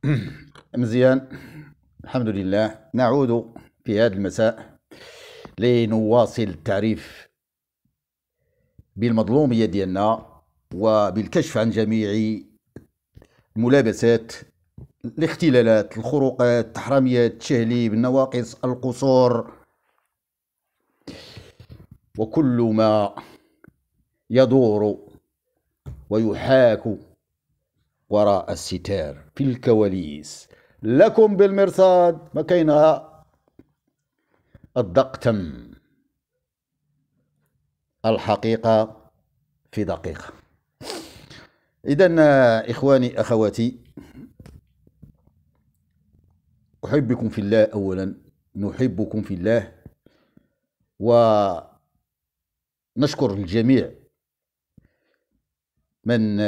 مزيان الحمد لله نعود في هذا المساء لنواصل التعريف بالمظلومية ديالنا وبالكشف عن جميع الملابسات الاختلالات الخروقات التحرميات التهليب النواقص القصور وكل ما يدور ويحاك وراء الستار في الكواليس لكم بالمرصاد ما كاينها الدق تم الحقيقة في دقيقة إذا إخواني أخواتي أحبكم في الله أولا نحبكم في الله ونشكر الجميع من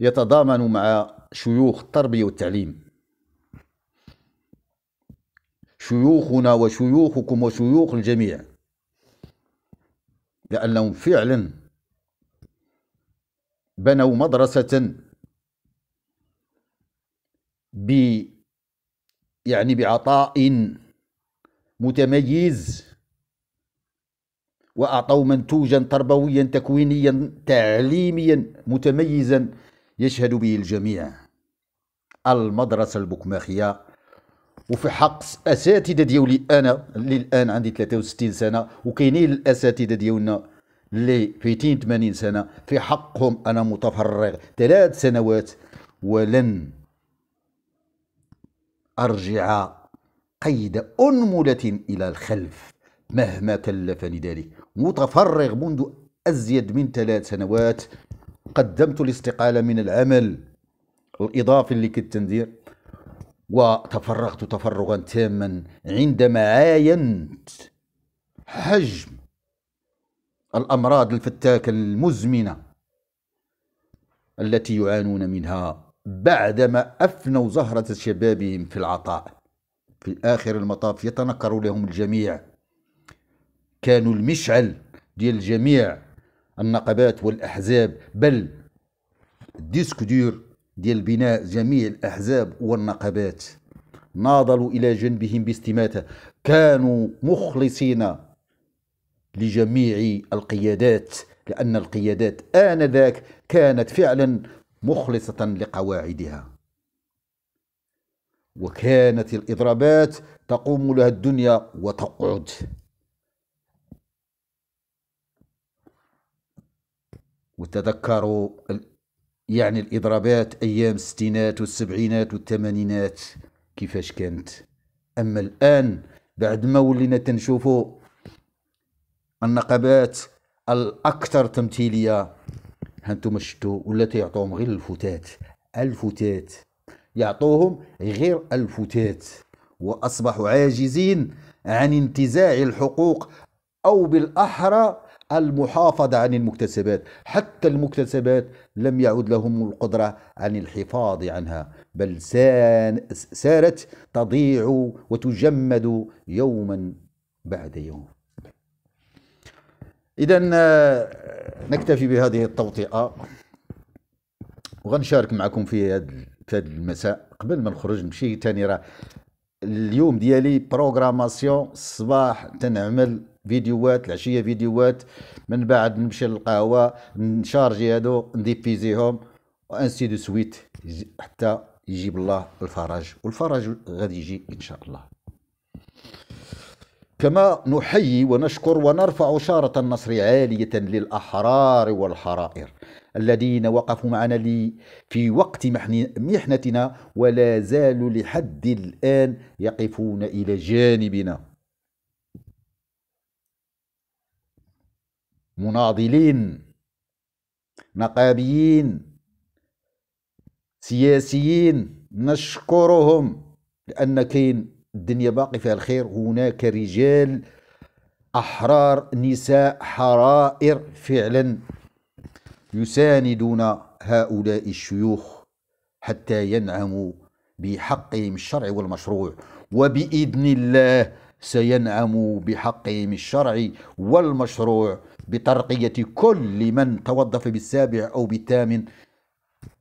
يتضامن مع شيوخ التربية والتعليم شيوخنا وشيوخكم وشيوخ الجميع لأنهم فعلا بنوا مدرسة ب يعني بعطاء متميز وأعطوا منتوجا تربويا تكوينيا تعليميا متميزا يشهد به الجميع المدرسة البوكماخية وفي حق اساتذه ديولي انا اللي الان عندي 63 سنه وكاينين الاساتذه ديولنا اللي فايتين 80 سنه في حقهم انا متفرغ ثلاث سنوات ولن ارجع قيد انمله الى الخلف مهما كلفني ذلك متفرغ منذ ازيد من ثلاث سنوات قدمت الاستقالة من العمل الإضافي اللي كنت ندير وتفرغت تفرغا تاما عندما عاينت حجم الأمراض الفتاكة المزمنة التي يعانون منها بعدما أفنوا زهرة شبابهم في العطاء في آخر المطاف يتنكر لهم الجميع كانوا المشعل ديال الجميع النقابات والأحزاب بل الديسك دير ديال بناء جميع الأحزاب والنقابات ناضلوا إلى جنبهم باستماتة كانوا مخلصين لجميع القيادات لأن القيادات آنذاك كانت فعلا مخلصة لقواعدها وكانت الإضرابات تقوم لها الدنيا وتقعد وتذكروا يعني الإضرابات أيام الستينات والسبعينات والثمانينات كيفاش كانت أما الآن بعد ما ولينا تنشوفوا النقابات الأكثر تمثيلية هانتوما شفتوا ولا تيعطوهم غير الفتات الفتات يعطوهم غير الفتات وأصبحوا عاجزين عن انتزاع الحقوق أو بالأحرى المحافظة عن المكتسبات حتى المكتسبات لم يعد لهم القدرة عن الحفاظ عنها بل سارت تضيع وتجمد يوما بعد يوم إذا آه، نكتفي بهذه التوطئة وغنشارك معكم في هذا المساء قبل ما نخرج نمشي تاني راه اليوم ديالي بروغراماسيون الصباح تنعمل فيديوهات العشيه فيديوهات من بعد نمشي للقهوه نشارجي هادو نديفيزيهم وانسي دو سويت حتى يجيب الله الفرج والفرج غادي يجي ان شاء الله كما نحيي ونشكر ونرفع شارة النصر عالية للأحرار والحرائر الذين وقفوا معنا لي في وقت محنتنا ولا زالوا لحد الآن يقفون إلى جانبنا مناضلين نقابيين سياسيين نشكرهم لأن كاين الدنيا باقي فيها الخير هناك رجال أحرار نساء حرائر فعلا يساندون هؤلاء الشيوخ حتى ينعموا بحقهم الشرعي والمشروع وبإذن الله سينعموا بحقهم الشرعي والمشروع بترقية كل من توظف بالسابع أو بالثامن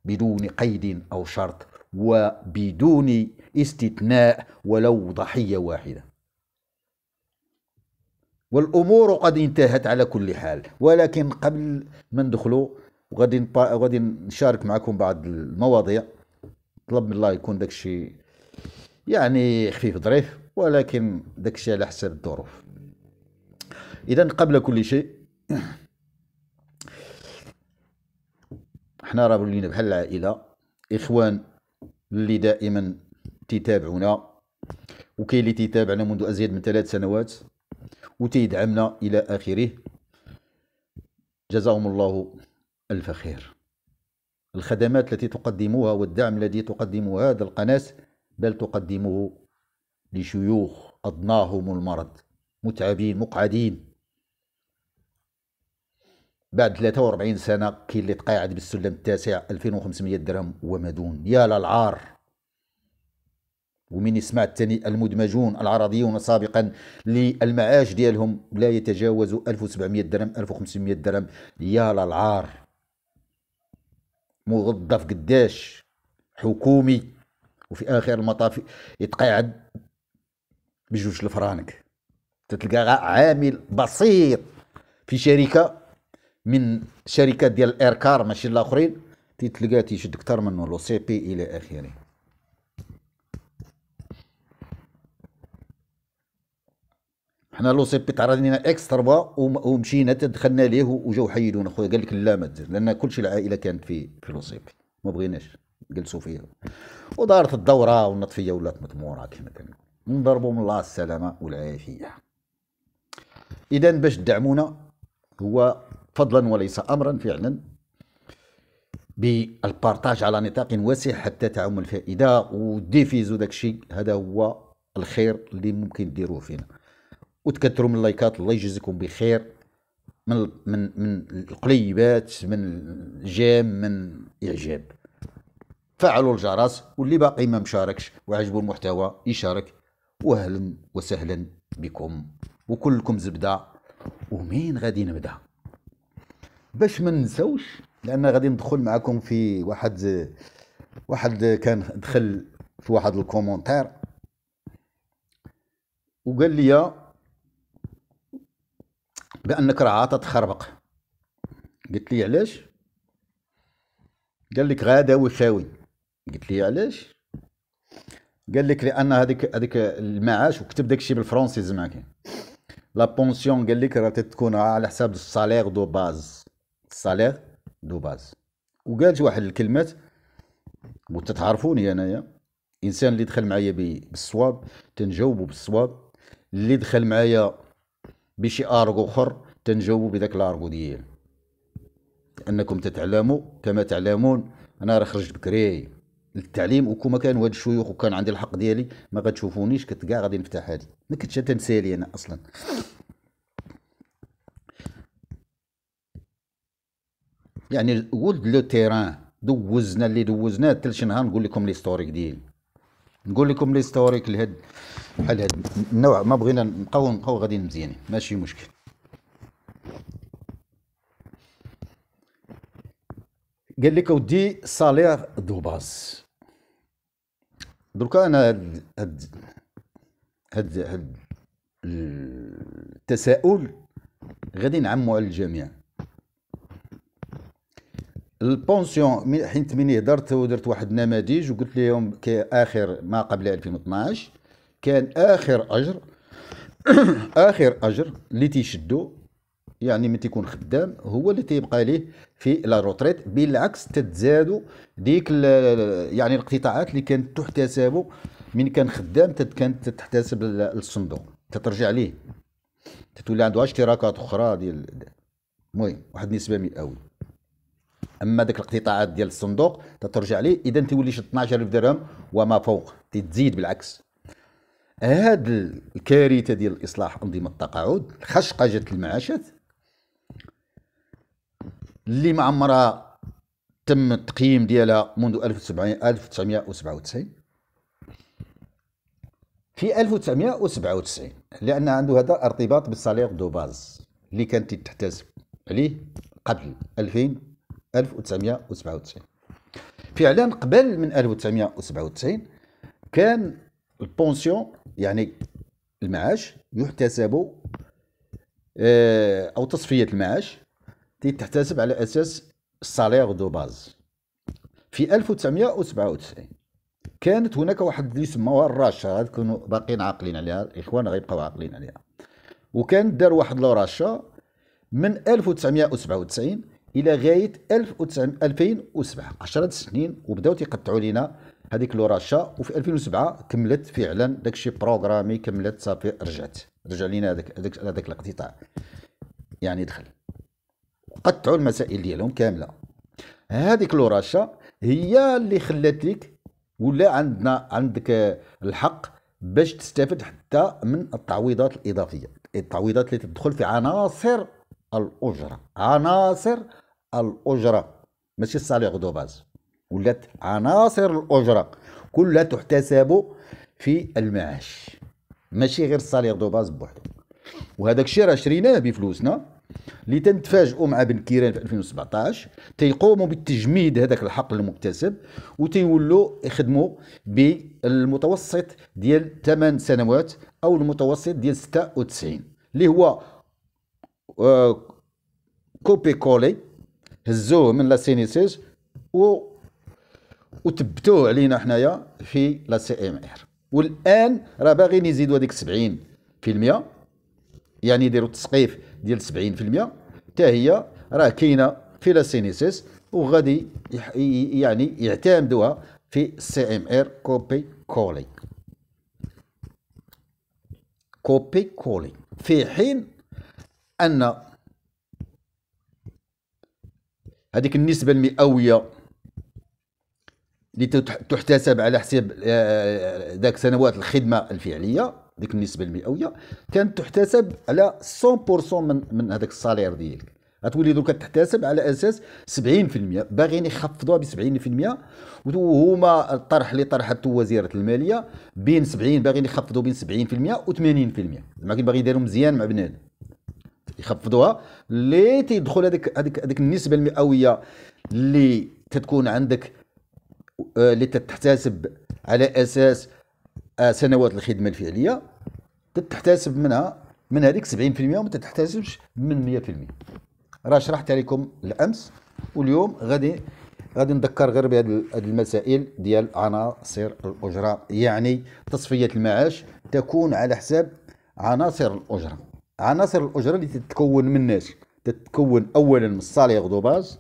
بدون قيد أو شرط وبدون استثناء ولو ضحية واحدة والأمور قد انتهت على كل حال ولكن قبل ما ندخلوا غادي غادي نشارك معكم بعض المواضيع طلب من الله يكون داكشي يعني خفيف ظريف ولكن داكشي على حسب الظروف اذا قبل كل شيء حنا راه ولينا بحال العائله اخوان اللي دائما تتابعونا وكاين اللي تتابعنا منذ ازيد من ثلاث سنوات وتيدعمنا الى اخره جزاهم الله الف خير الخدمات التي تقدموها والدعم الذي تقدمه هذا القناه بل تقدمه لشيوخ أضناهم المرض متعبين مقعدين بعد 43 سنة كاين اللي تقاعد بالسلم التاسع 2500 درهم وما دون يا للعار ومن يسمع الثاني المدمجون العرضيون سابقا للمعاش ديالهم لا يتجاوز 1700 درهم 1500 درهم يا للعار موظف قداش حكومي وفي اخر المطاف يتقاعد بجوج الفرانك تتلقى عامل بسيط في شركه من شركات ديال الايركار ماشي الاخرين تيتلقى تيشد اكثر منه لو سي بي الى اخره حنا لو سي بي تعرض لنا اكس تربا ومشينا تدخلنا ليه وجاو حيدونا خويا قال لك لا ما تدير لان كلشي العائله كانت في في لو سي بي ما بغيناش جلسوا فيها ودارت الدوره والنطفيه ولات مدموره كما كنقول نضربوا من الله السلامه والعافيه اذا باش تدعمونا هو فضلا وليس امرا فعلا بالبارتاج على نطاق واسع حتى تعم الفائده وديفيزو داكشي هذا هو الخير اللي ممكن ديروه فينا وتكثروا من اللايكات الله يجزيكم بخير من من من القليبات من الجام من اعجاب فعلوا الجرس واللي باقي ما مشاركش وعجبوا المحتوى يشارك واهلا وسهلا بكم وكلكم زبده ومين غادي نبدا باش ما ننساوش لان غادي ندخل معكم في واحد واحد كان دخل في واحد الكومنتار وقال لي بانك راه عاطى تخربق قلت لي علاش قال لك غادا وشاوي قلت لي علاش قال لك لان هذيك هذيك المعاش وكتب داك الشيء بالفرونسي زعما كاين لا بونسيون قال لك راه تكون على حساب الصالير دو باز السالير دو باز وقالت واحد الكلمات وانت تعرفوني انايا انسان اللي دخل معايا بالصواب تنجاوبو بالصواب اللي دخل معايا بشي ارغو اخر تنجاوبو بذاك الارغو ديالي انكم تتعلموا كما تعلمون انا راه خرجت بكري للتعليم وكما كان واد الشيوخ وكان عندي الحق ديالي ما غتشوفونيش كنت كاع غادي نفتح هادي ما كنتش تنسالي انا اصلا يعني ولد لو تيران دوزنا اللي دوزناه شي نهار نقول لكم ليستوريك ديال نقول لكم ليستوريك لهاد بحال هاد النوع ما بغينا نبقاو نبقاو غادي مزيانين ماشي مشكل قال لك اودي سالير دو باز دركا انا هاد هاد هاد, هاد التساؤل غادي نعمو على الجميع البونسيون حين مني هضرت ودرت واحد النماذج وقلت لهم كاخر ما قبل 2012 كان اخر اجر اخر اجر اللي تيشدو يعني من تيكون خدام هو اللي تيبقى ليه في لا روتريت بالعكس تتزادوا ديك يعني الاقتطاعات اللي كانت تحتسبو من كان خدام كانت تحتسب للصندوق تترجع ليه تتولي عنده اشتراكات اخرى ديال المهم واحد النسبه مئويه اما ديك الاقتطاعات ديال الصندوق تترجع ليه اذا تولي شي 12000 درهم وما فوق تزيد بالعكس هاد الكارثه ديال اصلاح انظمه التقاعد خشقه جات المعاشات اللي ما عمرها تم التقييم ديالها منذ 1997 في 1997 لان عنده هذا ارتباط بالصالير دو باز اللي كانت تحتسب عليه قبل 2000 1997 فعلا قبل من 1997 كان البونسيون يعني المعاش يحتسب آه، او تصفيه المعاش تحتسب على اساس السالير دو باز في 1997 كانت هناك واحد اللي يسموها الراشه غتكونوا باقيين عاقلين عليها الاخوان غيبقاو عاقلين عليها وكان دار واحد راشه من 1997 الى غايه 2007 10 سنين وبداو تيقطعوا لينا هذيك لوراشا وفي 2007 كملت فعلا داكشي بروغرامي كملت صافي رجعت رجع لينا هذاك هذاك هذاك الاقتطاع يعني دخل قطعوا المسائل ديالهم كامله هذيك لوراشا هي اللي خلات لك ولا عندنا عندك الحق باش تستافد حتى من التعويضات الاضافيه التعويضات اللي تدخل في عناصر الاجره عناصر الأجرة ماشي الصالير دو باز ولات عناصر الأجرة كلها تحتسب في المعاش ماشي غير الصالير دو باز بوحدو وهذاك الشيء راه شريناه بفلوسنا اللي تنتفاجئوا مع بن كيران في 2017 تيقوموا بالتجميد هذاك الحق المكتسب وتيولوا يخدموا بالمتوسط ديال 8 سنوات او المتوسط ديال 96 اللي هو آه، كوبي كولي هزوه من لا سينيسيس و وثبتوه علينا حنايا في لا سي ام ار والان راه باغيين يزيدوا هذيك 70% يعني يديروا التسقيف ديال 70% حتى هي راه كاينه في لا سينيسيس وغادي يعني يعتمدوها في سي ام ار كوبي كولي كوبي كولي في حين ان هذيك النسبة المئوية اللي تحتسب على حساب آه، آه، ذاك سنوات الخدمة الفعلية ديك النسبة المئوية كانت تحتسب على 100% من من هذاك الصالير ديالك غتولي دركا تحتسب على اساس 70% باغيين يخفضوها ب 70% وهما الطرح اللي طرحته وزيره الماليه بين 70 باغيين يخفضوا بين 70% و 80% زعما باغي يديروا مزيان مع بنادم يخفضوها اللي تيدخل هذيك هذيك هذيك النسبه المئويه اللي تتكون عندك اللي آه، تتحتسب على اساس آه، سنوات الخدمه الفعليه تتحتسب منها من هذيك 70% وما تتحتسبش من 100% راه شرحت لكم الامس واليوم غادي غادي نذكر غير بهذه المسائل ديال عناصر الاجره يعني تصفيه المعاش تكون على حساب عناصر الاجره عناصر الاجره اللي تتكون من ناس تتكون اولا من الصالير دو باز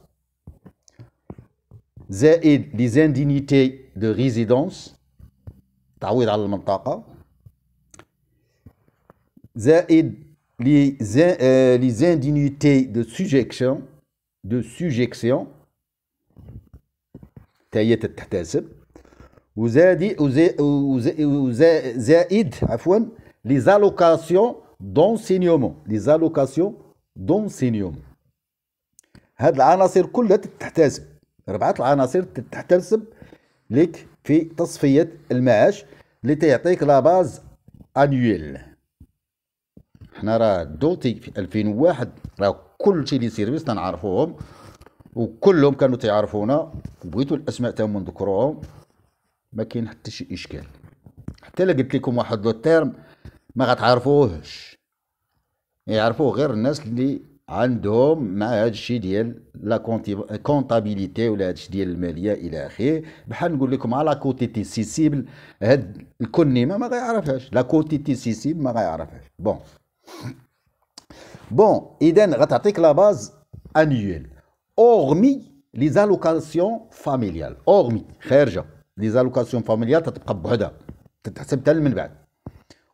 زائد لي زاندينيتي دو ريزيدونس تعويض على المنطقه زائد لي زا آه، لي زاندينيتي دو سوجيكسيون دو سوجيكسيون حتى هي تتحتسب وزادي وزائد عفوا لي زالوكاسيون d'enseignement les allocations d'enseignement هاد العناصر كلها تتحتسب ربعة العناصر تتحتسب لك في تصفية المعاش اللي تيعطيك لا باز انيويل حنا راه دوتي في 2001 راه كلشي لي سيرفيس تنعرفوهم وكلهم كانوا تيعرفونا بغيتو الاسماء تاعهم نذكروهم ما كاين حتى شي اشكال حتى لا قلت لكم واحد لو تيرم ما غتعرفوهش يعرفوه غير الناس اللي عندهم مع هذا الشيء ديال لا كونطابيليتي ولا هذا الشيء ديال الماليه الى اخره بحال نقول لكم على كوتي تي سيسيبل هاد الكنيمه ما غيعرفهاش لا كوتي تي سيسيبل ما غيعرفهاش بون بون اذا غتعطيك لا باز انيويل اورمي لي زالوكاسيون فاميليال اورمي خارجه لي زالوكاسيون فاميليال تتبقى بعدا تتحسب حتى من بعد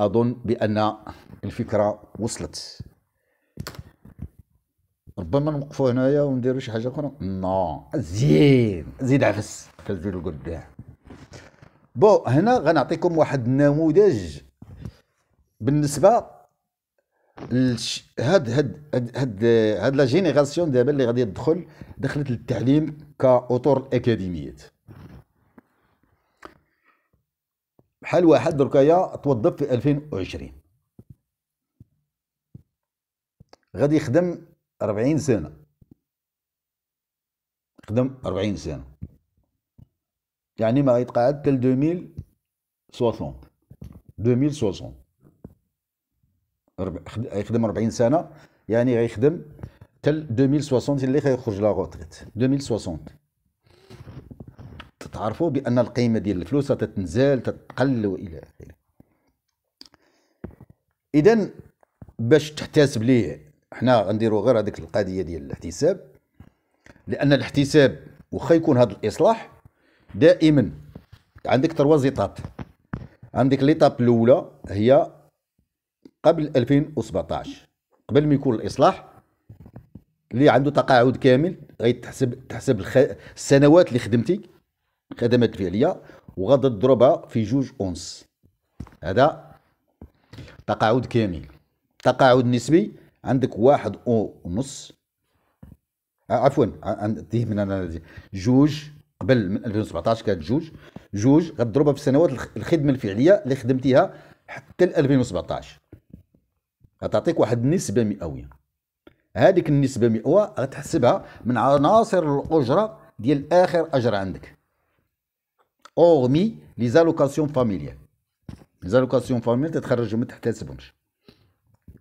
أظن بأن الفكرة وصلت ربما نوقفوا هنايا ونديروا شي حاجه اخرى نو زين زيد عفس تزيد لقدام بو هنا غنعطيكم واحد النموذج بالنسبه لش... هاد هاد هاد هاد, هاد لا جينيراسيون دابا اللي غادي تدخل دخلت للتعليم كاطر اكاديميات حل واحد دركايا توظف في 2020 غادي يخدم 40 سنه خدم 40 سنه يعني ما غيتقاعد ل 2060 2060 يخدم 40 سنه يعني غيخدم تل 2060 اللي غيخرج لا روتريت 2060 تعرفوا بان القيمه ديال الفلوس تتنزل تتقل والى اخره اذا باش تحتسب ليه حنا غنديروا غير هذيك القضيه ديال الاحتساب لان الاحتساب واخا يكون هذا الاصلاح دائما عندك تروا زيطاب عندك ليطاب الاولى هي قبل 2017 قبل ما يكون الاصلاح اللي عنده تقاعد كامل غيتحسب تحسب السنوات اللي خدمتي خدمات فعليه وغادي تضربها في جوج اونس هذا تقاعد كامل تقاعد نسبي عندك واحد او ونص آه، عفوا عندي من انا جوج قبل من 2017 كانت جوج جوج غتضربها في سنوات الخدمه الفعليه اللي خدمتيها حتى 2017 غتعطيك واحد النسبه مئويه هذيك النسبه مئويه غتحسبها من عناصر الاجره ديال اخر اجر عندك hormis les allocations familiales les allocations familiales تتخرجوا ما تحتسبهمش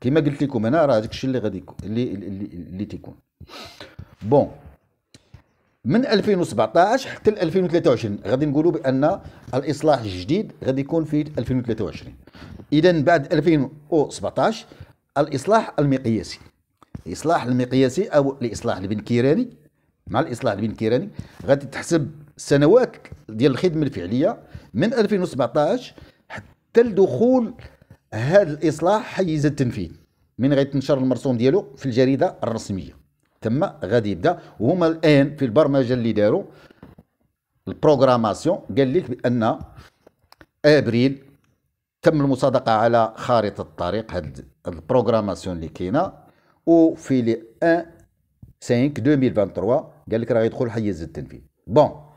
كما قلت لكم انا راه هذاك الشيء اللي غادي يكون اللي اللي, اللي تيكون بون من 2017 حتى 2023 غادي نقولوا بان الاصلاح الجديد غادي يكون في 2023 اذا بعد 2017 الاصلاح المقياسي الاصلاح المقياسي او الاصلاح البنكيراني مع الاصلاح البنكيراني غادي تحسب سنوات ديال الخدمه الفعليه من 2017 حتى لدخول هذا الاصلاح حيز التنفيذ من غيتنشر المرسوم ديالو في الجريده الرسميه ثم غادي يبدا وهما الان في البرمجه اللي داروا البروغراماسيون قال لك بان ابريل تم المصادقه على خارطه الطريق هاد البروغراماسيون اللي كاينه وفي لي 1 5 2023 قال لك راه يدخل حيز التنفيذ بون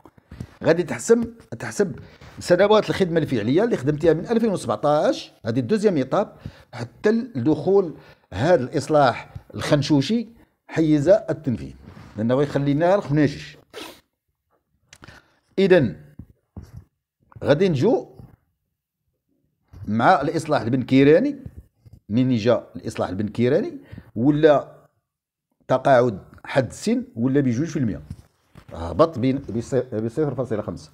غادي تحسب تحسب سنوات الخدمه الفعليه اللي خدمتيها من 2017 هذه الدوزيام ايطاب حتى لدخول هذا الاصلاح الخنشوشي حيز التنفيذ لانه يخلينا الخناشش اذا غادي نجو مع الاصلاح البنكيراني من جا الاصلاح البنكيراني ولا تقاعد حد السن ولا بجوج في المئه هبط بصفر فاصلة خمسة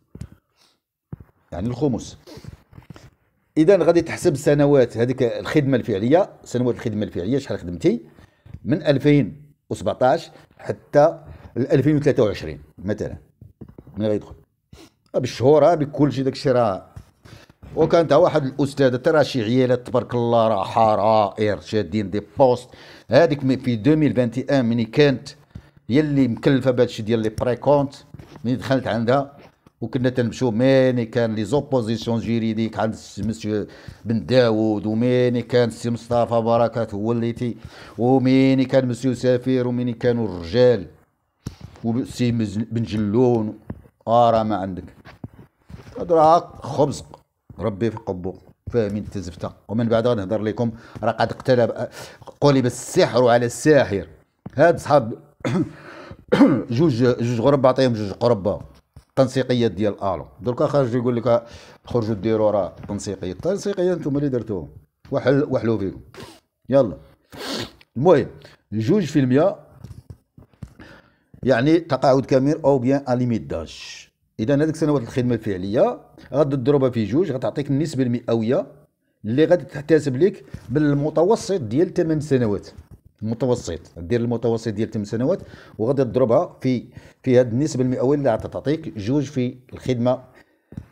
يعني الخمس اذا غادي تحسب سنوات هذيك الخدمه الفعليه سنوات الخدمه الفعليه شحال خدمتي من 2017 حتى 2023 مثلا من يدخل آه، بالشهور آه، بكل شيء داك الشيء راه وكان تا واحد الاستاذه ترى شي عيالات تبارك الله راه حرائر شادين دي بوست هذيك في 2021 ملي كانت هي اللي مكلفه الشيء ديال لي بري كونت ملي دخلت عندها وكنا تنمشيو ميني كان لي زوبوزيسيون جيريديك عند مسيو بن داوود وميني كان السي مصطفى بركات هو اللي تي وميني كان مسيو سفير وميني كانوا الرجال وسي بن جلون ارا ما عندك راه خبز ربي في قبو فاهمين التزفته ومن بعد غنهضر لكم راه قد اقتلب قلب السحر على الساحر هاد صحاب جوج جوج غرب عطيهم جوج قربه تنسيقيات ديال الو دركا خرج يقول لك خرجوا ديروا راه تنسيقيه التنسيقيه انتم اللي درتوهم وحل وحلو فيكم يلا المهم جوج في المية يعني تقاعد كامير او بيان اليميت داش اذا هذيك سنوات الخدمه الفعليه غادي تضربها في جوج غتعطيك النسبه المئويه اللي غادي تحتسب لك بالمتوسط ديال 8 سنوات المتوسط دير المتوسط ديال 8 سنوات وغادي تضربها في في هذه النسبه المئويه اللي تعطيك طيب، جوج في الخدمه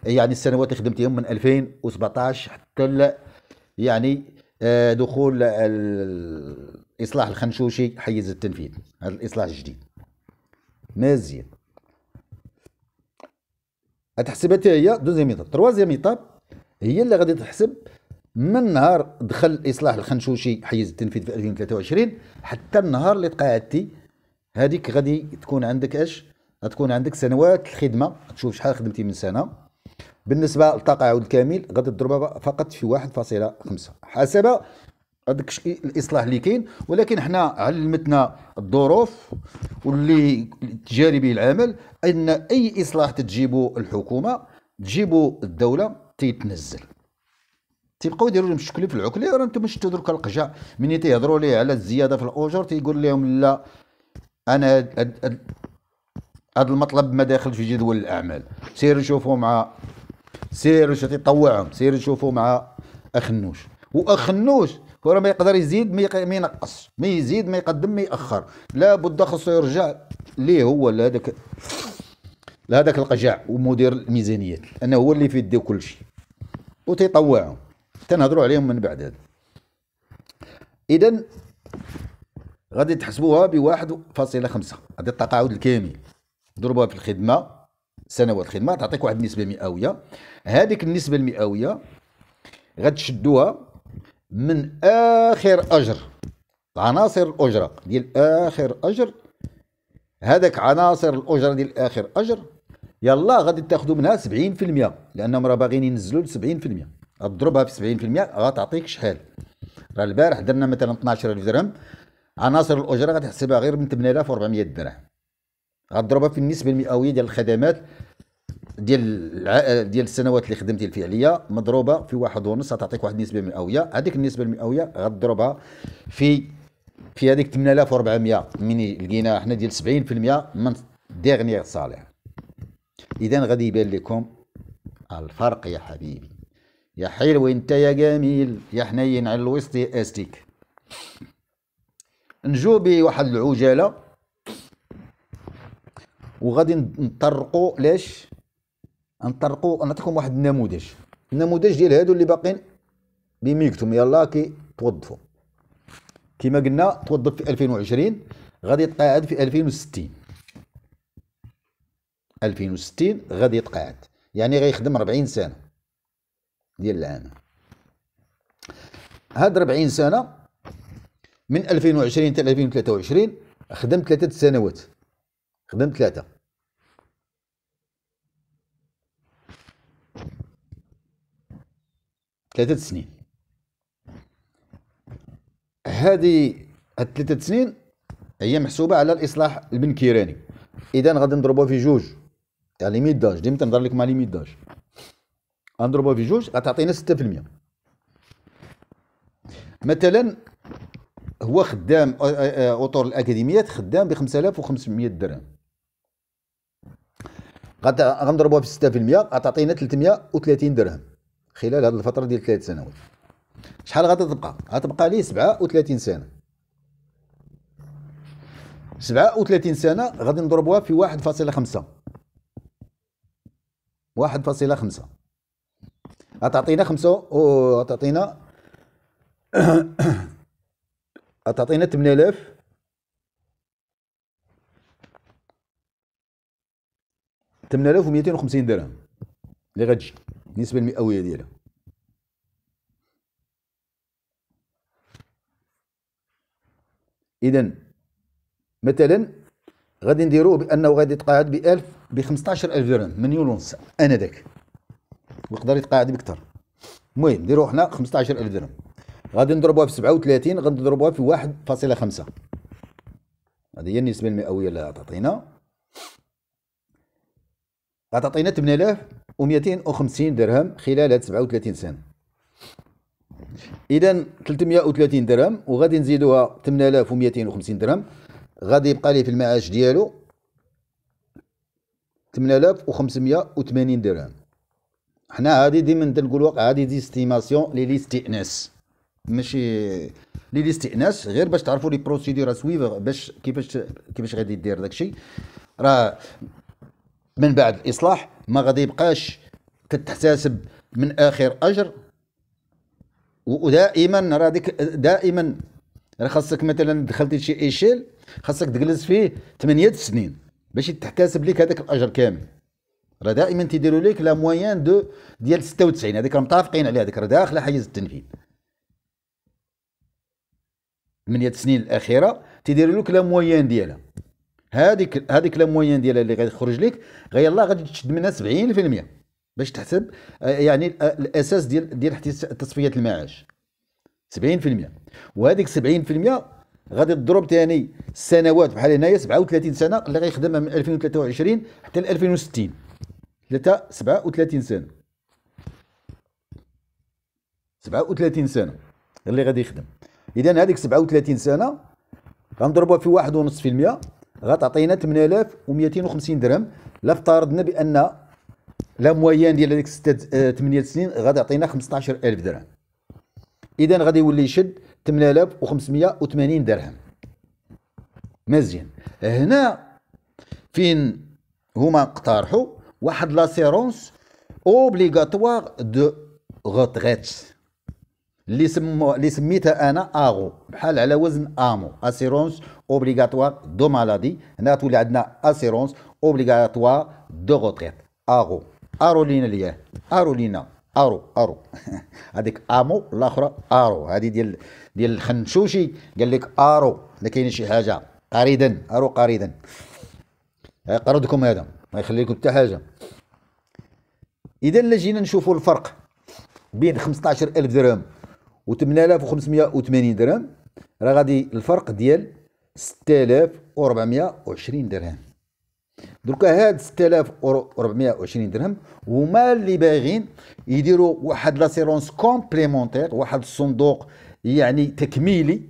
يعني السنوات اللي خدمتيهم من 2017 حتى يعني آه، دخول الاصلاح الخنشوشي حيز التنفيذ هذا الاصلاح الجديد مزيان هتحسبها حتى هي دوزيام ايطاب تروازيام ايطاب هي اللي غادي تحسب من نهار دخل الاصلاح الخنشوشي حيز التنفيذ في 2023 حتى النهار اللي تقاعدتي هذيك غادي تكون عندك اش غتكون عندك سنوات الخدمه تشوف شحال خدمتي من سنه بالنسبه للتقاعد الكامل غادي تضربها فقط في 1.5 حسب هذاك الاصلاح اللي كاين ولكن حنا علمتنا الظروف واللي تجاري به العمل ان اي اصلاح تجيبه الحكومه تجيبو الدوله تيتنزل تيبقاو يديروا لهم الشكل في العكله راه انتم شفتوا دروك القجع ملي تيهضروا ليه على الزياده في الاجور تيقول لهم لا انا هاد المطلب ما داخل في جدول الاعمال سير شوفوا مع سير شتي تيطوعهم سير شوفوا مع اخنوش واخنوش هو ما يقدر يزيد ما ينقص ما يزيد ما يقدم ما ياخر لابد خصو يرجع ليه هو لهذاك لهذاك القجع ومدير الميزانيات انا هو اللي في يديه كل شيء وتيطوعهم تنهضروا عليهم من بعد هذا اذا غادي تحسبوها ب 1.5 هذا التقاعد الكامل ضربوها في الخدمه سنوات الخدمه تعطيك واحد النسبه مئويه هذيك النسبه المئويه غتشدوها من اخر اجر عناصر الاجره ديال اخر اجر هذاك عناصر الاجره ديال اخر اجر يلا غادي تاخذوا منها 70% لانهم راه باغيين ينزلوا ل 70% اضربها في 70% غتعطيك شحال راه البارح درنا مثلا 12000 درهم عناصر الاجره غتحسبها غير من 8400 درهم غضربها في النسبه المئويه ديال الخدمات ديال ديال السنوات اللي خدمتي الفعليه مضروبه في واحد ونص غتعطيك واحد النسبه مئويه هذيك النسبه المئويه غضربها في في هذيك 8400 من لقينا حنا ديال 70% من ديغنيغ صالح اذا غادي يبان لكم الفرق يا حبيبي يا حلو انت يا جميل يا حنين على الوسط يا استيك نجو بواحد العجاله وغادي نطرقوا ليش نطرقوا نعطيكم واحد النموذج النموذج ديال هادو اللي باقيين بميكتهم يلا كي توظفوا كما قلنا توظف في 2020 غادي يتقاعد في 2060 2060 غادي يتقاعد يعني غيخدم 40 سنه ديال العام هاد 40 سنه من 2020 حتى 2023 خدمت ثلاثه سنوات خدمت ثلاثه ثلاثه سنين هذه هاد ثلاثه سنين هي محسوبه على الاصلاح البنكيراني اذا غادي نضربوها في جوج يعني ميداج ديما تنهضر لكم على ميداج نضربوها في جوج غتعطينا 6% مثلا هو خدام آه، آه، آه، اطر الاكاديميات خدام ب 5500 درهم غنضربوها في 6% غتعطينا 330 درهم خلال هذه الفتره ديال ثلاث سنوات شحال غتبقى غتبقى لي 37 سنه 37 سنه غادي نضربوها في 1.5 1.5 هتعطينا خمسة هتعطينا هتعطينا 8000 8250 درهم اللي غتجي النسبة المئوية ديالها إذا مثلا غادي نديروه بأنه غادي يتقاعد ب 1000 ب 15000 درهم مليون ونص أنا ذاك ويقدر يتقاعد بكثر المهم نديرو حنا 15000 درهم غادي نضربوها في 37 غادي نضربوها في 1.5 هذه هي النسبه المئويه اللي تعطينا تعطينا 8250 درهم خلال هاد 37 سنه اذا 330 درهم وغادي نزيدوها 8250 درهم غادي يبقى لي في المعاش ديالو 8580 درهم حنا هادي ديما تنقول واقع هذه دي استيماسيون لي ليستئناس ماشي لي ليستئناس غير باش تعرفوا لي بروسيدور سويف باش كيفاش كيفاش غادي دير داكشي راه من بعد الاصلاح ما غادي يبقاش تتحتسب من اخر اجر ودائما راه ديك دائما راه خاصك مثلا دخلتي شي ايشيل خاصك تجلس فيه 8 سنين باش تحتسب لك هذاك الاجر كامل راه دائما تيديروا لك لا موان دو ديال 96 هذيك راه متفقين عليها هذيك راه داخله حيز التنفيذ من السنين الاخيره تيديروا لك لا موان ديالها هذيك هذيك لا موان ديالها اللي غيخرج لك غير الله غادي تشد منها 70% باش تحسب آه، يعني الاساس ديال ديال تصفيه المعاش 70% وهذيك 70% غادي تضرب ثاني السنوات بحال هنايا 37 سنه اللي غيخدمها من 2023 حتى ل 2060 ثلاثة سبعة وثلاثين سنة سبعة وثلاثين سنة اللي غادي يخدم إذا هذيك سبعة وثلاثين سنة غنضربوها في واحد ونص في المية غتعطينا وميتين وخمسين درهم لا افترضنا بأن لا مويان ديال هذيك ستة آه، ثمانية سنين غادي يعطينا خمسطاشر ألف درهم إذا غادي يولي يشد وخمسمية وثمانين درهم مزيان هنا فين هما اقترحوا واحد لاسيرونس اوبليغاتوار دو روتريت اللي سمو اللي سميتها انا اغو بحال على وزن امو اسيرونس اوبليغاتوار دو مالادي هنا تولي عندنا اسيرونس اوبليغاتوار دو روتريت اغو ارو لينا لياه ارو لينا ارو ارو هذيك امو الاخرى ارو هذه ديال ديال الخنشوشي قال لك ارو ما كاينش شي حاجه قريدا ارو قريدا أه، قردكم هذا ما يخلي لكم حتى حاجه اذا لجينا جينا نشوفوا الفرق بين 15000 درهم و 8580 درهم راه غادي الفرق ديال 6420 درهم دركا هاد 6420 درهم هما اللي باغيين يديروا واحد لاسيرونس كومبليمونتير واحد الصندوق يعني تكميلي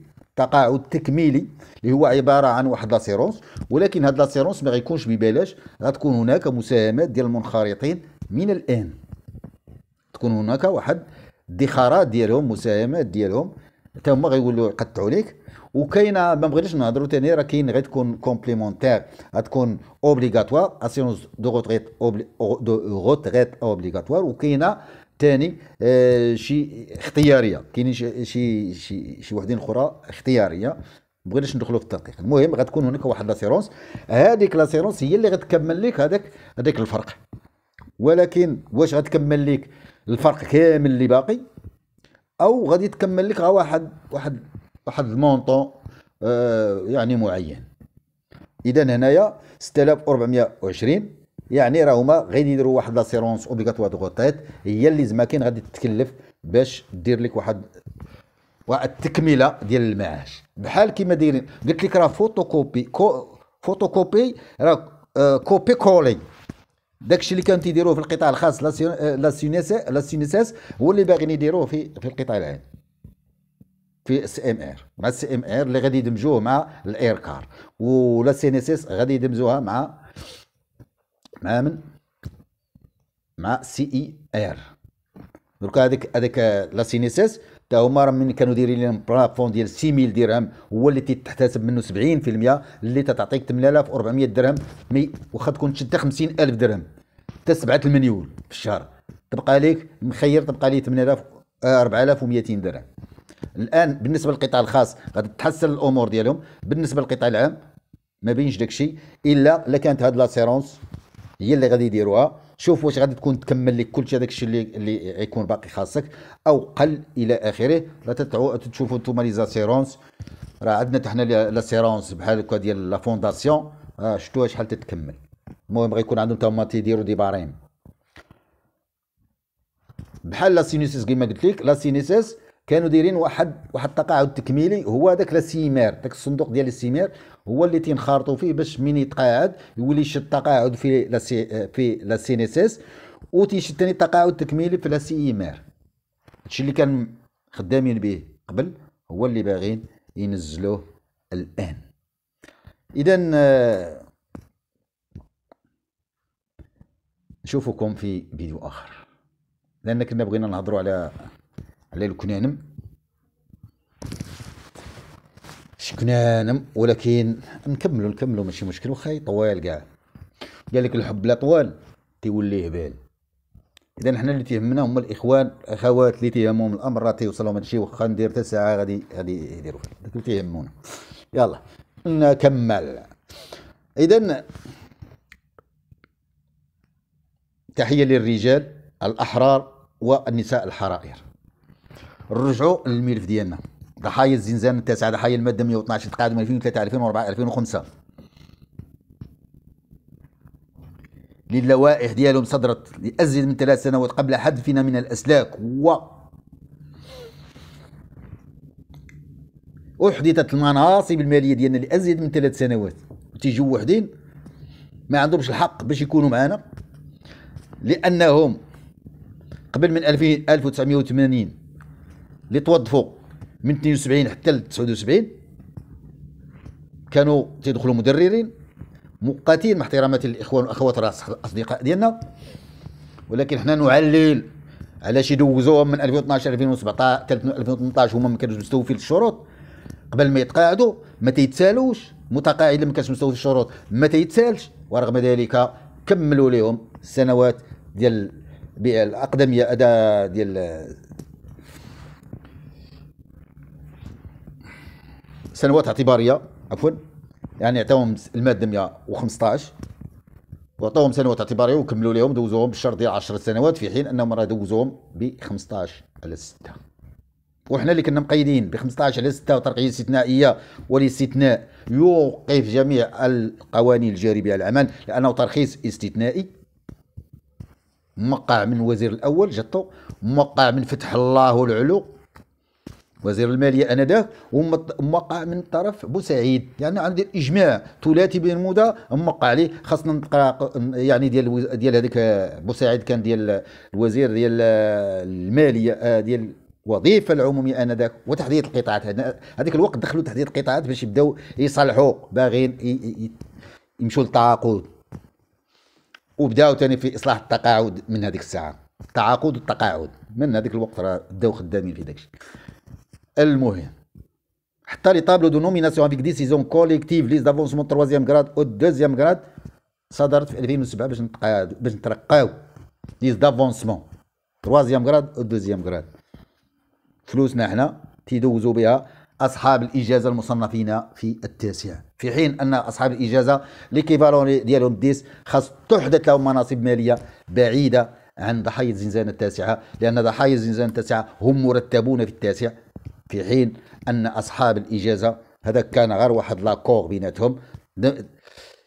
تقاعد تكميلي اللي هو عباره عن واحد لاسيرونس ولكن هاد لاسيرونس ما غيكونش ببلاش غتكون هناك مساهمات ديال المنخرطين من الان تكون هناك واحد الادخارات ديالهم مساهمات ديالهم حتى هما غيولوا يقطعوا لك وكاينه ما بغيتش نهضروا ثاني راه كاين تكون كومبليمونتير غتكون اوبليغاتوار اسيونس دو روتريت دو روتريت اوبليغاتوار وكاينه الثاني آه، شي اختياريه كاينين شي شي شي وحدين اخرى اختياريه بغيناش ندخلوا في التدقيق المهم غتكون هناك واحد لاسيرونس هذيك لاسيرونس هي اللي غتكمل لك هذاك هذاك الفرق ولكن واش غتكمل لك الفرق كامل اللي باقي او غادي تكمل لك غا واحد واحد واحد المونطو آه يعني معين اذا هنايا 6420 يعني راه هما غير يديروا واحد لاسيرونس اوبليغاتوار دو غوتيت هي اللي زعما كاين غادي تتكلف باش دير لك واحد واحد التكمله ديال المعاش بحال كيما دايرين قلت لك راه فوتوكوبي كو فوتوكوبي راه كوبي آه، كولي داكشي اللي كانوا تيديروه في القطاع الخاص لا آه، سينيساس هو اللي باغيين يديروه في في القطاع العام في سي ام ار مع السي ام ار اللي غادي يدمجوه مع الايركار ولا سي غادي يدمجوها مع تماما مع سي اي e ار دروك هذيك هذيك لا سينيسيس تا هما راه من كانوا دايرين لهم بلافون ديال 6000 درهم هو اللي تتحتسب منه 70% اللي تتعطيك 8400 درهم مي واخا تكون تشد 50000 درهم حتى 7 المليون في الشهر تبقى لك مخير تبقى لي 8000 4200 آه، درهم الان بالنسبه للقطاع الخاص غادي تحسن الامور ديالهم بالنسبه للقطاع العام ما بينش داكشي الا الا كانت هاد لاسيرونس هي اللي غادي يديروها شوف واش غادي تكون تكمل لك كل شيء هذاك الشيء اللي اللي يكون باقي خاصك او قل الى اخره لا تتعو... تشوفوا انتم لي زاسيرونس راه عندنا حنا لا سيرونس بحال هكا ديال لا فونداسيون آه شفتوها شحال تتكمل المهم غيكون عندهم تا هما تيديروا دي باريم بحال لا سينيسيس كما قلت لك لا سينيسيس كانوا دايرين واحد واحد التقاعد تكميلي هو هذاك السيمير داك الصندوق ديال السيمير هو اللي تنخرطوا فيه باش من يتقاعد يولي يشد التقاعد في لا في لا سي ان اس اس وتيشد ثاني التقاعد التكميلي في لا سي ام هادشي اللي كان خدامين به قبل هو اللي باغيين ينزلوه الان اذا آه، نشوفكم في فيديو اخر لان كنا بغينا نهضروا على على الكنانم شكنانم ولكن نكملوا نكملوا ماشي مشكل واخا طوال كاع قال لك الحب لا طوال تيوليه بال اذا حنا اللي تيهمنا هما الاخوان الاخوات اللي تيهمهم الامر راه تيوصلهم هادشي واخا ندير تا ساعه غادي غادي يديروا داك اللي تيهمونا يلا نكمل اذا تحيه للرجال الاحرار والنساء الحرائر نرجعوا للملف ديالنا ضحايا الزنزان التاسعه ضحايا الماده 112 تقاعد 2003 2004 2005 للوائح ديالهم صدرت لأزيد من ثلاث سنوات قبل حذفنا من الأسلاك و أحدثت المناصب المالية ديالنا لأزيد من ثلاث سنوات تيجيو وحدين ما عندهمش الحق باش يكونوا معنا لأنهم قبل من 1980 اللي توظفوا من 72 حتى ل 79 كانوا تيدخلوا مدررين مؤقتين مع احتراماتي للاخوان والاخوات راس الاصدقاء ديالنا ولكن حنا نعلل علاش يدوزوهم من 2012 2017 2018 هما ما كانوش مستوفين الشروط قبل ما يتقاعدوا ما تيتسالوش متقاعد ما كانش مستوفي الشروط ما تيتسالش ورغم ذلك كملوا لهم السنوات ديال الاقدميه اداء ديال سنوات اعتباريه عفوا يعني عطاهم الماده 115 وعطاهم سنوات اعتباريه وكملوا لهم دوزوهم بالشرط ديال 10 سنوات في حين انهم راه دوزوهم ب 15 على 6 وحنا اللي كنا مقيدين ب 15 على 6 وترقيه استثنائيه والاستثناء يوقف جميع القوانين الجاري بها العمل لانه ترخيص استثنائي موقع من الوزير الاول جاتو موقع من فتح الله العلو وزير الماليه انذاك وموقع من طرف بوسعيد يعني عندي اجماع ثلاثي بين المدى موقع عليه خاصنا نطلق يعني ديال ديال هذاك بوسعيد كان ديال الوزير ديال الماليه آه، ديال الوظيفه العموميه انذاك وتحديد القطاعات هذاك الوقت دخلوا تحديد القطاعات باش يبداو يصلحوا باغيين يمشوا للتعاقد وبداو ثاني في اصلاح التقاعد من هذيك الساعه التعاقد والتقاعد من هذيك الوقت راه بداو خدامين في داك الشيء المهم حتى لي طابلو دو نوميناسيون افيك ديسيزيون كوليكتيف ليز دافونسمون تروازيام غراد او دوزيام غراد صدرت في 2007 باش باش نترقاو ليز دافونسمون تروازيام غراد او دوزيام غراد فلوسنا حنا تيدوزو بها اصحاب الاجازه المصنفين في التاسع في حين ان اصحاب الاجازه ليكيفالون ديالهم ديس خاص تحدث لهم مناصب ماليه بعيده عن ضحايا الزنزانه التاسعه لان ضحايا الزنزانه التاسعه هم مرتبون في التاسع في حين ان اصحاب الاجازه هذا كان غير واحد لاكور بيناتهم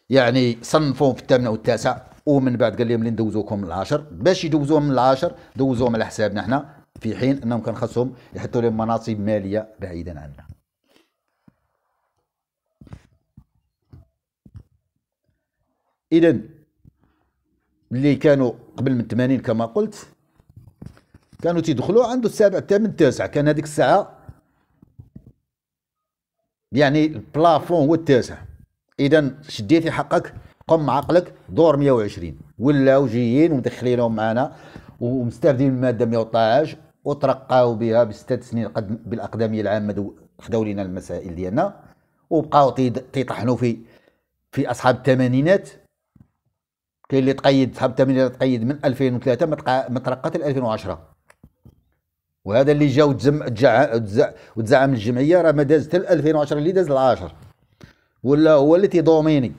يعني صنفوهم في الثامن والتاسعه ومن بعد قال لهم ندوزوكم العاشر باش يدوزوهم العاشر دوزوهم على حسابنا احنا في حين انهم كان خصهم يحطوا لهم مناصب ماليه بعيدا عنا اذا اللي كانوا قبل من 80 كما قلت كانوا تيدخلوا عنده السابع الثامن التاسع كان هذيك الساعه يعني البلافون هو التاسع اذا شديتي حقك قم عقلك دور 120 ولاو جايين ومدخلينهم معنا ومستافدين من الماده 112 وترقاو بها بستات سنين قد بالاقدميه العامه خداو لنا المسائل ديالنا وبقاو تيطحنوا في في اصحاب الثمانينات كاين اللي تقيد اصحاب الثمانينات تقيد من 2003 ما ترقات ل 2010 وهذا اللي جا وتزم وتزعم الجمعيه راه ما داز حتى 2010 اللي داز العاشر ولا هو اللي تيدوميني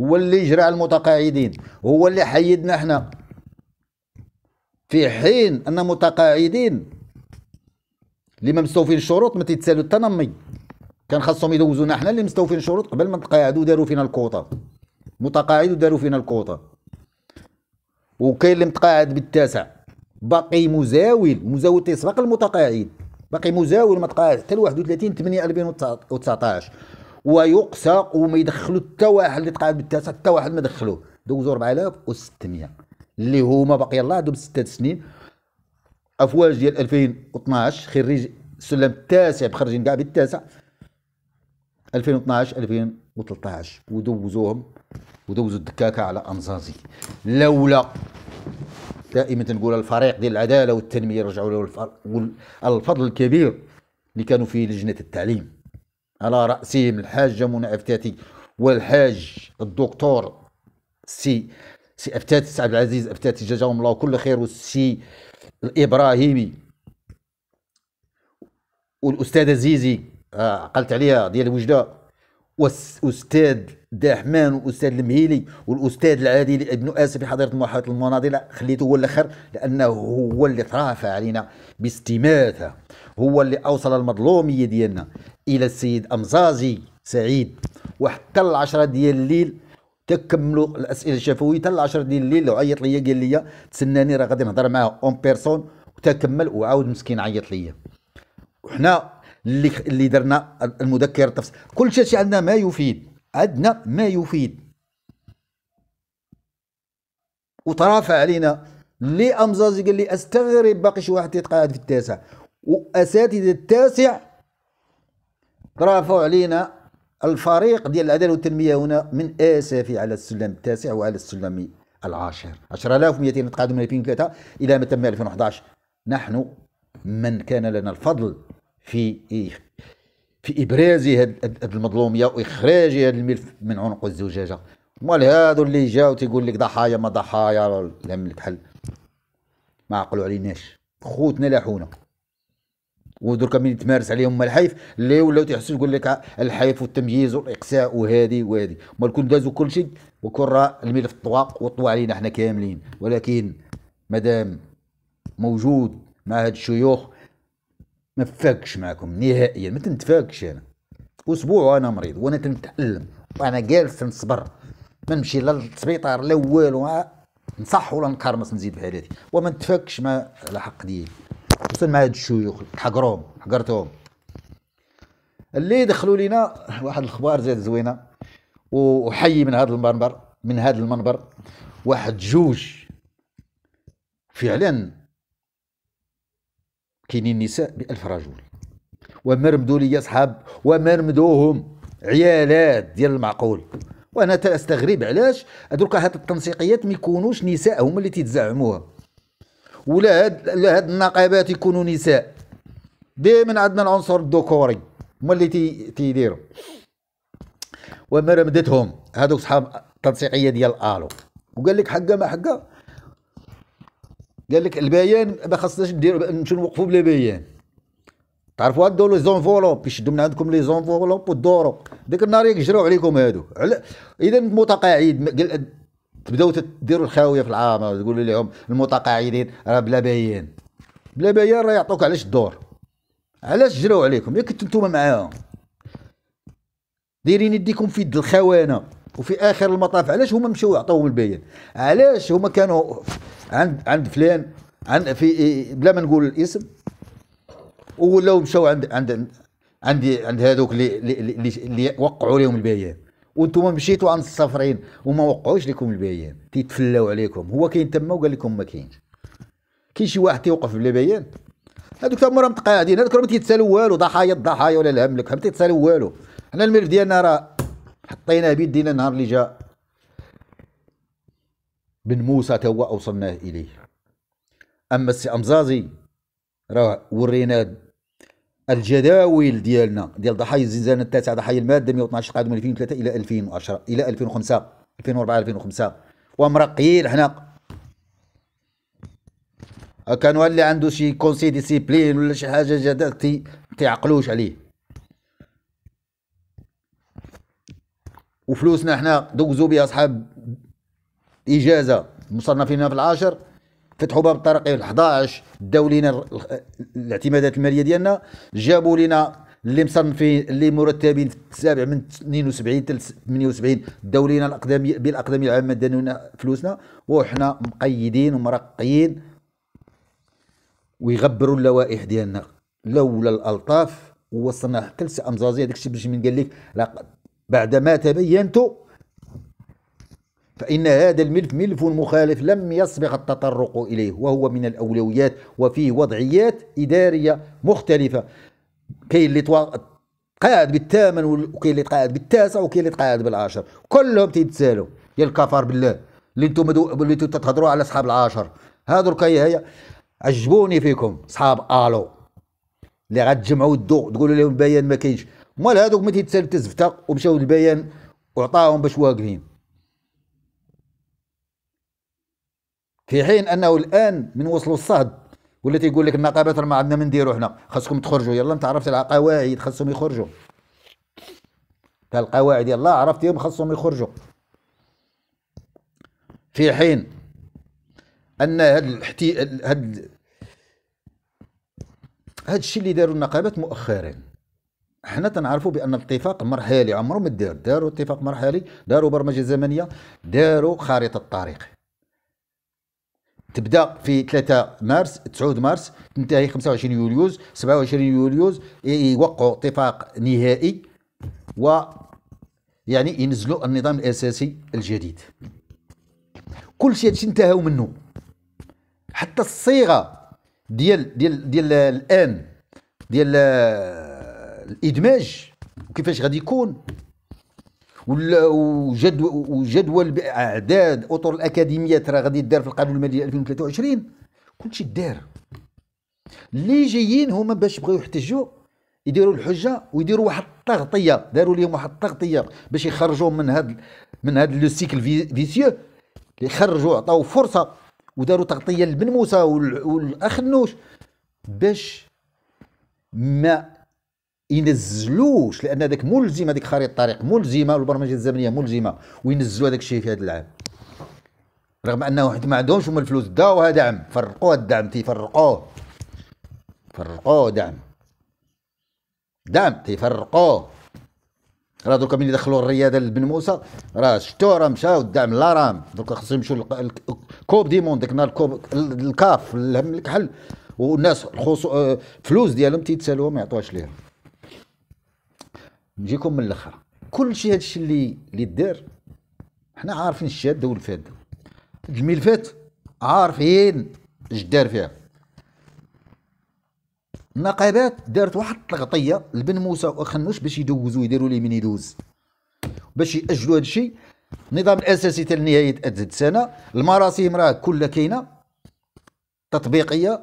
هو اللي جرى على المتقاعدين هو اللي حيدنا حنا في حين ان متقاعدين اللي ما مستوفين الشروط ما تيتسالوا التنمي كان خاصهم يدوزونا حنا اللي مستوفين الشروط قبل ما نتقاعدوا داروا فينا الكوطه متقاعد وداروا فينا الكوطه وكاين اللي متقاعد بالتاسع باقي مزاول مزاول تيسبق المتقاعد باقي مزاول ما تقاعد حتى ل 31 8 2019 ويقسى وما يدخلوا حتى واحد اللي تقاعد بالتاسع حتى واحد ما دخلوه دوزوا 4600 اللي هما باقي الله عندهم ست سنين افواج ديال 2012 خريج السلم التاسع مخرجين كاع بالتاسع 2012 2013 ودوزوهم ودوزوا الدكاكه على انزازي لولا دائما تنقول الفريق ديال العداله والتنميه رجعوا له الفضل الكبير اللي كانوا في لجنه التعليم على راسهم الحاجه منى افتاتي والحاج الدكتور سي سي افتاتي عبد العزيز افتاتي جزاهم الله كل خير والسي الابراهيمي والاستاذه زيزي عقلت آه، عليها ديال وجده والاستاذ دحمان والاستاذ المهيلي والاستاذ العادل ابن اسف حضره محاضره المناضله خليته هو الاخر لانه هو اللي ترافع علينا باستماته هو اللي اوصل المظلوميه ديالنا الى السيد امزازي سعيد وحتى العشرة ديال الليل تكملوا الاسئله الشفويه حتى العشرة ديال الليل وعيط ليا قال لي تسناني راه غادي نهضر معاه اون بيرسون وتكمل وعاود مسكين عيط ليا وحنا اللي اللي درنا المذكر التفصيل كل شيء عندنا ما يفيد عندنا ما يفيد وترافع علينا لي امزازي قال لي استغرب باقي شي واحد يتقاعد في التاسع واساتذه التاسع ترافعوا علينا الفريق ديال العداله والتنميه هنا من اسفي على السلم التاسع وعلى السلم العاشر 10200 نتقاعدوا من 2003 الى ما تم 2011 نحن من كان لنا الفضل في إيه، في ابراز هاد المظلوميه واخراج هاد الملف من عنق الزجاجه مال هادو اللي جاو تيقول لك ضحايا ما ضحايا العمل الكحل ما عقلوا عليناش خوتنا لاحونا ودركا من تمارس عليهم الحيف اللي ولاو تيحسوا يقول لك الحيف والتمييز والاقساء وهذه وهذه مال كون دازوا كل شيء وكون راه الملف طوى وطوى علينا حنا كاملين ولكن مادام موجود مع هاد الشيوخ ما فاكش معكم نهائيا ما تنتفاكش انا اسبوع وانا مريض وانا تنتألم وانا جالس نصبر ما نمشي لا للسبيطار لا والو آه، نصح ولا نكرمس نزيد في حالاتي وما نتفاكش ما على حق ديالي خصوصا مع هاد الشيوخ حقروهم حقرتهم اللي دخلوا لينا واحد الاخبار زاد زوينه وحي من هذا المنبر من هذا المنبر واحد جوج فعلا كاينين نساء بألف رجل ومرمدوا لي صحاب ومرمدوهم عيالات ديال المعقول وانا استغرب علاش هذوك هاد التنسيقيات ما يكونوش نساء هما اللي تيتزعموها ولا هاد هاد النقابات يكونوا نساء دائما عندنا العنصر الذكوري هما اللي تي تيديروا ومرمدتهم هذوك صحاب التنسيقيه ديال الو وقال لك حقه ما حقه قال لك البيان ما خصناش نديرو نمشيو نوقفوا بلا بيان تعرفوا هادو لي زونفولوب يشدوا من عندكم لي زونفولوب والدورو ديك النهار يجروا عليكم هادو على اذا متقاعد قال تبداو تديروا الخاويه في العامه وتقولوا لهم المتقاعدين راه بلا بيان بلا بيان راه يعطوك علاش الدور علاش جراو عليكم ياك كنتو نتوما معاهم دايرين يديكم في يد الخونه وفي اخر المطاف علاش هما مشاو يعطوهم البيان علاش هما كانوا عند عند فلان عند في إيه، بلا ما نقول الاسم ولو مشاو عند عند عند عند هذوك اللي اللي, اللي وقعوا لهم البيان وانتم مشيتوا عند الصفرين وما وقعوش لكم البيان تيتفلاو عليكم هو كاين تما وقال لكم ما كاينش كاين شي واحد تيوقف بلا بيان هذوك تما راهم متقاعدين هذوك راهم تيتسالوا والو ضحايا الضحايا ولا الهملك هم تيتسالوا والو حنا الملف ديالنا راه حطيناه بيدينا النهار اللي جا بن موسى توا اوصلنا إليه أما السي أمزازي راه ورينا الجداول ديالنا ديال ضحايا الزنزانة التاسعة ضحايا المادة 112 قاعدة من 2003 إلى 2010 إلى 2005 2004 2005 ومرقيين هنا كان اللي عنده شي كونسي ديسيبلين ولا شي حاجه جدا تي تيعقلوش عليه وفلوسنا حنا دوزو بها اصحاب إجازة مصنفين في العاشر فتحوا باب الترقي في 11 داو لينا الاعتمادات الماليه ديالنا جابوا لينا اللي مصنفين اللي مرتبين في السابع من 72 حتى 78 داو لينا الاقدميه بالاقدميه العامه دانونا فلوسنا وحنا مقيدين ومرقيين ويغبروا اللوائح ديالنا لولا الالطاف وصلنا حتى لسي امزازي هذاك الشيء بن قال لك بعد ما تبينتوا فإن هذا الملف ملف مخالف لم يسبق التطرق إليه وهو من الأولويات وفيه وضعيات إدارية مختلفة كاين اللي قاعد بالثامن وكاين اللي قاعد بالتاسع وكاين اللي قاعد بالعاشر كلهم تيتسالوا يا الكفار بالله اللي انتم اللي انتم تتهضروا على اصحاب العاشر هادو كاي هيا عجبوني فيكم اصحاب الو اللي غتجمعوا الضوء تقولوا لهم البيان ما كاينش مال هادوك ما تيتسالوا الزفته ومشاو للبيان وعطاهم باش واقفين في حين انه الان من وصلوا الصهد ولا تيقول لك النقابات راه ما عندنا ما نديرو حنا خاصكم تخرجوا يلا انت عرفت القواعد خاصهم يخرجوا القواعد يلا عرفتيهم خاصهم يخرجوا في حين ان هاد الحتي هاد هاد الشيء اللي داروا النقابات مؤخرا حنا تنعرفوا بان الاتفاق مرحلي عمره ما دار داروا اتفاق مرحلي داروا برمجه زمنيه داروا خارطه الطريق تبدا في 3 مارس 9 مارس تنتهي 25 يوليوز 27 يوليوز يوقعوا اتفاق نهائي و يعني ينزلوا النظام الاساسي الجديد كل شيء انتهوا منه حتى الصيغه ديال ديال ديال الان ديال الادماج وكيفاش غادي يكون وجدول باعداد اطر الاكاديميات راه غادي دار في القانون المالي 2023 كلشي دار اللي جايين هما باش بغيو يحتجوا يديروا الحجه ويديروا واحد التغطيه داروا لهم واحد التغطيه باش يخرجوهم من هذا من هذا لو سيكل فيسيو اللي خرجوا عطاو فرصه وداروا تغطيه لبن موسى والاخ نوش باش ما ينزلوش لان هذاك ملزم هذيك خريطه الطريق ملزمه والبرمجه الزمنيه ملزمه وينزلوا هذاك الشيء في هذا العام رغم انه حيت ما عندهمش هما الفلوس داوها دعم فرقوه الدعم تيفرقوه فرقوه دعم دعم تيفرقوه راه دوكا ملي دخلوا الرياضه لبن موسى راه شتو راه مشاو الدعم لا رام دوكا خصهم يمشوا الكوب دي موند ديك النهار الكوب الكاف الهم الكحل والناس الخصو آه، فلوس ديالهم تيتسالوا ما يعطوهاش ليهم نجيكم من الاخر كل شيء هذا الشيء اللي اللي دار حنا عارفين الشاده والفاده الملفات عارفين اش دار فيها النقابات دارت واحد التغطيه لبن موسى وخنوش باش يدوزوا يديروا ليه من يدوز باش ياجلوا هذا الشيء النظام الاساسي تاع نهايه هاد سنه المراسم راه كلها كاينه تطبيقيه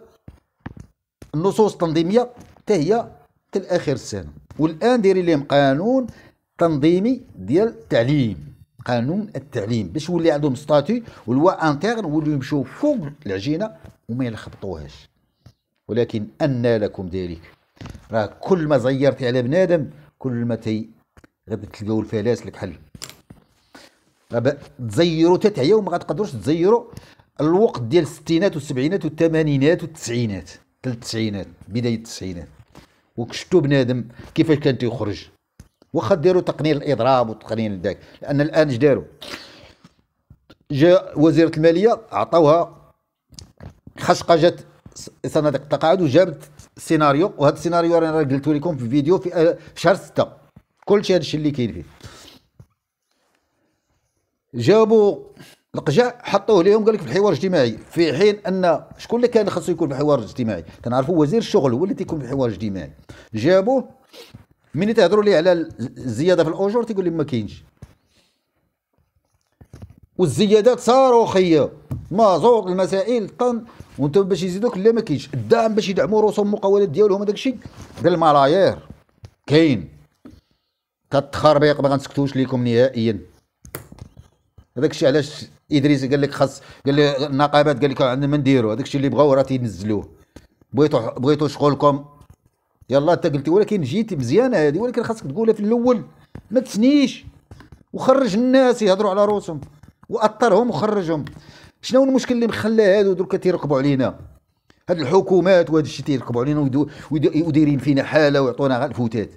النصوص التنظيميه حتى هي حتى لاخر السنه والان دايرين لهم قانون تنظيمي ديال التعليم قانون التعليم باش يولي عندهم ستاتي ولوا انتيرن ولوا يمشيو فوق العجينه وما يلخبطوهاش ولكن ان لكم ذلك راه كل ما زيرتي على بنادم كل ما تي غادي تلقاو الفلاس لك حل تزيروا تتعيا وما غتقدروش تزيروا الوقت ديال الستينات والسبعينات والثمانينات والتسعينات التسعينات بدايه التسعينات وكشتو بنادم كيفاش كان تيخرج واخا ديروا تقنين الاضراب وتقنين داك لان الان اش داروا جا وزيره الماليه عطاوها خشقه جات صناديق التقاعد وجابت سيناريو وهذا السيناريو انا قلت لكم في فيديو في شهر 6 كل شيء هذا الشيء اللي كاين فيه جابوا القجع حطوه لهم قال لك في الحوار الاجتماعي في حين ان شكون اللي كان خاصو يكون في الحوار الاجتماعي كنعرفوا وزير الشغل هو اللي تيكون في الحوار الاجتماعي جابوه ملي تهضروا لي على الزياده في الاجور تيقول لي ما كاينش والزيادات صاروخيه زوق المسائل طن وانتم باش يزيدوك لا ما كاينش الدعم باش يدعموا رسوم المقاولات ديالهم هذاك الشيء بالملايير كاين كتخربيق ما غنسكتوش ليكم نهائيا هذاك الشيء علاش ادريس قال لك خاص قال لي النقابات قال لك عندنا ما نديرو هذاك الشيء اللي بغاو راه تينزلوه بغيتو بغيتو شغلكم يلا انت قلتي ولكن جيت مزيانه هذه ولكن خاصك تقولها في الاول ما تسنيش وخرج الناس يهضروا على روسهم واثرهم وخرجهم شنو المشكل اللي مخلى هادو دروك تيرقبوا علينا هاد الحكومات وهاد الشيء تيرقبوا علينا ودايرين فينا حاله ويعطونا غير الفوتات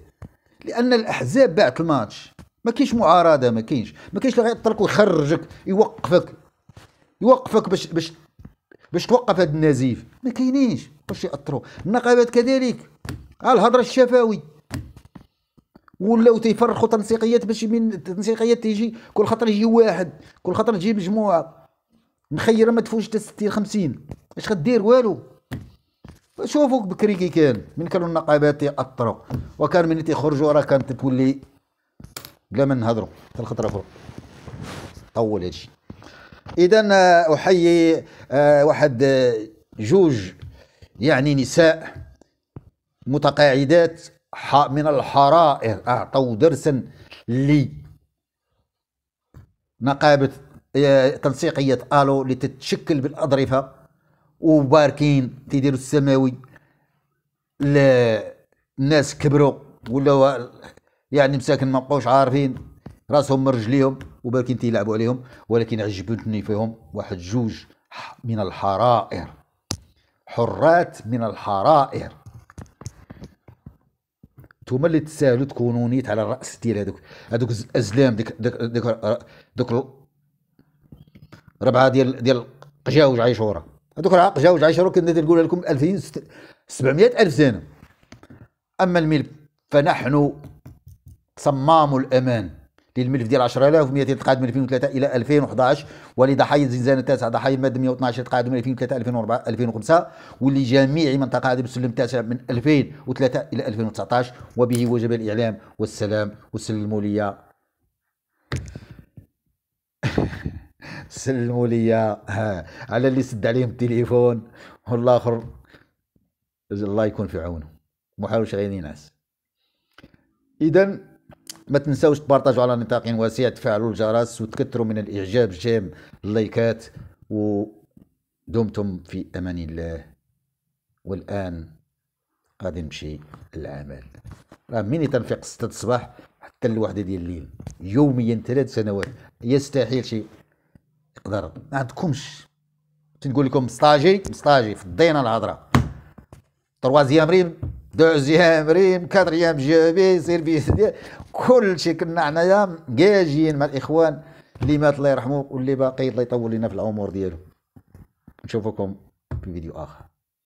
لان الاحزاب باعت الماتش ما كاينش معارضه ما كاينش ما كاينش اللي غيطلق ويخرجك يوقفك يوقفك باش باش باش توقف هذا النزيف ما كاينينش باش ياثروا النقابات كذلك الهضره الشفوي ولاو تيفرخوا تنسيقيات باش من تنسيقيات تيجي كل خطره يجي واحد كل خطره تجي مجموعه مخيره ما تفوتش حتى 60 50 اش غدير والو شوفوا بكري كي كان من كانوا النقابات ياثروا وكان من تيخرجوا راه كانت تولي بلا ما نهضروا حتى الخطره أخرى طول هادشي اذا آه، احيي آه، واحد آه، جوج يعني نساء متقاعدات من الحرائر اعطوا درسا لي نقابه تنسيقيه الو اللي تتشكل بالاضرفه وباركين تيديروا السماوي الناس كبروا ولا يعني مساكن ما بقاوش عارفين راسهم من رجليهم وبالكين تيلعبوا عليهم ولكن عجبتني فيهم واحد جوج من الحرائر حرات من الحرائر نتوما اللي تسالوا تكونوا نيت على الراس ديال هذوك هذوك الازلام ديك ديك ديك, ديك ربعه ديال ديال قجاوج عيشوره هذوك راه قجاوج عيشوره كنا تنقول لكم 2700 الف سنه اما الملك فنحن صمام الأمان للملف ديال 10200 تقاعد من 2003 الى 2011 ولضحايا الزنزانه التاسعه ضحايا الماده 112 تقاعد من 2003 2004 2005 ولجميع من تقاعد بالسلم التاسع من 2003 الى 2019 وبه وجب الاعلام والسلام وسلموا لي سلموا لي على اللي سد عليهم التليفون والاخر الله يكون في عونه محاولش غير ناس اذا ما تنساوش تبارطاجوا على نطاق واسع تفعلوا الجرس وتكثروا من الاعجاب جيم اللايكات ودمتم في امان الله والان غادي نمشي للعمل راه مني تنفيق 6 الصباح حتى الوحده ديال الليل يوميا ثلاث سنوات يستحيل شي يقدر ما عندكمش تنقول لكم مستاجي مستاجي في الهضره تروازيام ريم دوزيام ريم كاتريام جوبي سيرفيس كل شيء كنا حنايا مقاجين مع الاخوان اللي مات الله يرحمه واللي باقي الله يطول لنا في العمر ديالو نشوفكم في فيديو اخر